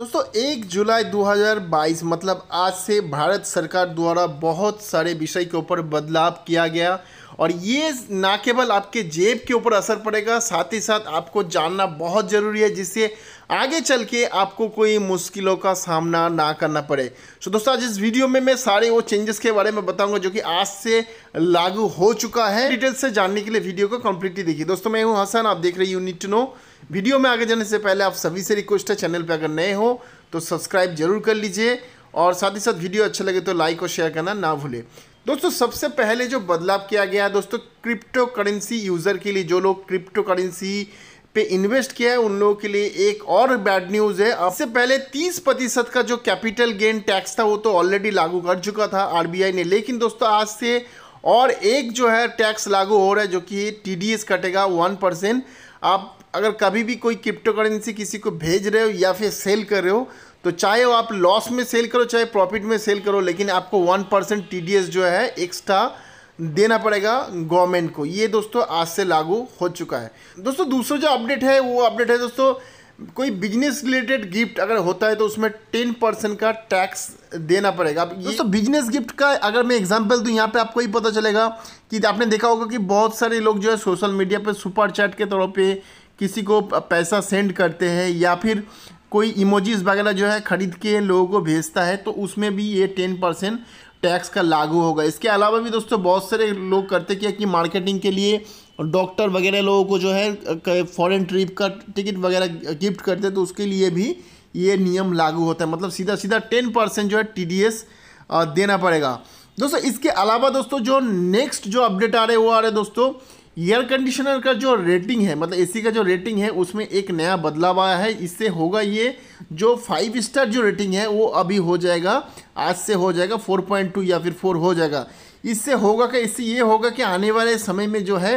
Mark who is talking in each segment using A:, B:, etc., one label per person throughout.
A: दोस्तों एक जुलाई 2022 मतलब आज से भारत सरकार द्वारा बहुत सारे विषय के ऊपर बदलाव किया गया और ये ना केवल आपके जेब के ऊपर असर पड़ेगा साथ ही साथ आपको जानना बहुत ज़रूरी है जिससे आगे चल के आपको कोई मुश्किलों का सामना ना करना पड़े सो दोस्तों आज इस वीडियो में मैं सारे वो चेंजेस के बारे में बताऊंगा जो कि आज से लागू हो चुका है डिटेल्स से जानने के लिए वीडियो को कंप्लीटली देखिए दोस्तों मैं हूं हसन आप देख रहे you need to know video में आगे जाने से पहले आप सभी से रिक्वेस्ट है चैनल पर अगर नए हो तो सब्सक्राइब जरूर कर लीजिए और साथ ही साथ वीडियो अच्छा लगे तो लाइक और शेयर करना ना भूले दोस्तों सबसे पहले जो बदलाव किया गया है दोस्तों क्रिप्टो करेंसी यूज़र के लिए जो लोग क्रिप्टो करेंसी पे इन्वेस्ट किया है उन लोगों के लिए एक और बैड न्यूज़ है से पहले 30 प्रतिशत का जो कैपिटल गेन टैक्स था वो तो ऑलरेडी लागू कर चुका था आरबीआई ने लेकिन दोस्तों आज से और एक जो है टैक्स लागू हो रहा है जो कि टी कटेगा वन परसेंट आप अगर कभी भी कोई क्रिप्टो करेंसी किसी को भेज रहे हो या फिर सेल कर रहे हो तो चाहे वो आप लॉस में सेल करो चाहे प्रॉफिट में सेल करो लेकिन आपको वन परसेंट टी जो है एक्स्ट्रा देना पड़ेगा गवर्नमेंट को ये दोस्तों आज से लागू हो चुका है दोस्तों दूसरा जो अपडेट है वो अपडेट है दोस्तों कोई बिजनेस रिलेटेड गिफ्ट अगर होता है तो उसमें टेन परसेंट का टैक्स देना पड़ेगा अब दोस्तों बिजनेस गिफ्ट का अगर मैं एग्जांपल दूँ यहाँ पे आपको ही पता चलेगा कि आपने देखा होगा कि बहुत सारे लोग जो है सोशल मीडिया पे सुपर चैट के तौर पे किसी को पैसा सेंड करते हैं या फिर कोई इमोजीज वगैरह जो है ख़रीद के लोगों को भेजता है तो उसमें भी ये टेन परसेंट टैक्स का लागू होगा इसके अलावा भी दोस्तों बहुत सारे लोग करते क्या कि मार्केटिंग के लिए डॉक्टर वगैरह लोगों को जो है फॉरेन ट्रिप का टिकट वगैरह गिफ्ट करते तो उसके लिए भी ये नियम लागू होता है मतलब सीधा सीधा टेन परसेंट जो है टी देना पड़ेगा दोस्तों इसके अलावा दोस्तों जो नेक्स्ट जो अपडेट आ रहे वो आ रहे दोस्तों एयर कंडीशनर का जो रेटिंग है मतलब एसी का जो रेटिंग है उसमें एक नया बदलाव आया है इससे होगा ये जो फाइव स्टार जो रेटिंग है वो अभी हो जाएगा आज से हो जाएगा 4.2 या फिर 4 हो जाएगा इससे होगा कि इससे ये होगा कि आने वाले समय में जो है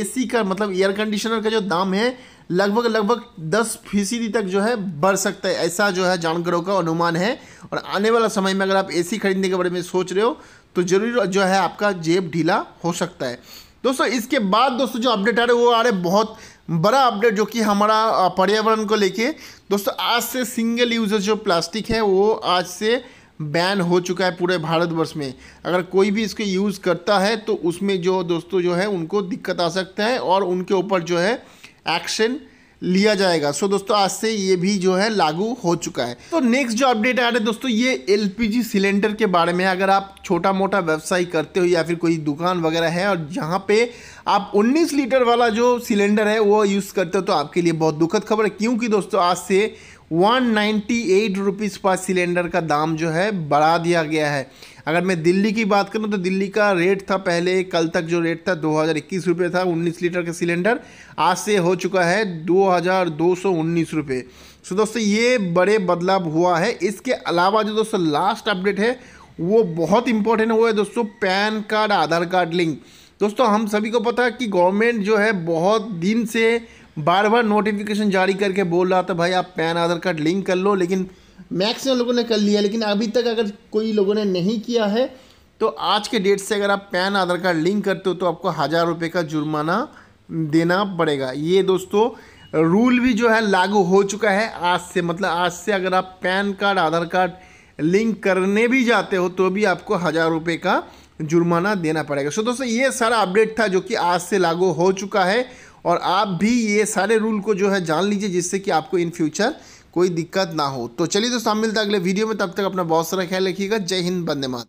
A: एसी का मतलब एयर कंडीशनर का जो दाम है लगभग लगभग दस फीसदी तक जो है बढ़ सकता है ऐसा जो है जानकरों का अनुमान है और आने वाला समय में अगर आप एसी खरीदने के बारे में सोच रहे हो तो जरूर जो है आपका जेब ढीला हो सकता है दोस्तों इसके बाद दोस्तों जो अपडेट आ रहे वो आ रहे बहुत बड़ा अपडेट जो कि हमारा पर्यावरण को लेके दोस्तों आज से सिंगल यूजर जो प्लास्टिक है वो आज से बैन हो चुका है पूरे भारतवर्ष में अगर कोई भी इसको यूज़ करता है तो उसमें जो दोस्तों जो है उनको दिक्कत आ सकता है और उनके ऊपर जो है एक्शन लिया जाएगा सो दोस्तों आज से ये भी जो है लागू हो चुका है तो नेक्स्ट जो अपडेट आ रहा है दोस्तों ये एलपीजी सिलेंडर के बारे में अगर आप छोटा मोटा व्यवसाय करते हो या फिर कोई दुकान वगैरह है और जहाँ पे आप 19 लीटर वाला जो सिलेंडर है वो यूज़ करते हो तो आपके लिए बहुत दुखद खबर है क्योंकि दोस्तों आज से वन नाइन्टी एट रुपीज़ पर सिलेंडर का दाम जो है बढ़ा दिया गया है अगर मैं दिल्ली की बात करूँ तो दिल्ली का रेट था पहले कल तक जो रेट था दो हज़ार इक्कीस रुपये था उन्नीस लीटर का सिलेंडर आज से हो चुका है दो हज़ार दो सौ उन्नीस रुपये सो दोस्तों ये बड़े बदलाव हुआ है इसके अलावा जो दोस्तों लास्ट अपडेट है वो बहुत इंपॉर्टेंट हुआ है दोस्तों PAN card Aadhaar card link दोस्तों हम सभी को पता है कि गवर्नमेंट जो है बहुत दिन से बार बार नोटिफिकेशन जारी करके बोल रहा था भाई आप पैन आधार कार्ड लिंक कर लो लेकिन मैक्सिमम लोगों ने कर लिया लेकिन अभी तक अगर कोई लोगों ने नहीं किया है तो आज के डेट से अगर आप पैन आधार कार्ड लिंक करते हो तो आपको हज़ार रुपये का जुर्माना देना पड़ेगा ये दोस्तों रूल भी जो है लागू हो चुका है आज से मतलब आज से अगर आप PAN card Aadhaar card link करने भी जाते हो तो भी आपको हज़ार रुपये का जुर्माना देना पड़ेगा सो दोस्तों ये सारा अपडेट था जो कि आज से लागू हो चुका है और आप भी ये सारे रूल को जो है जान लीजिए जिससे कि आपको इन फ्यूचर कोई दिक्कत ना हो तो चलिए दोस्तों हम मिलते हैं अगले वीडियो में तब तक अपना बहुत सारा ख्याल रखिएगा जय हिंद बंदे मात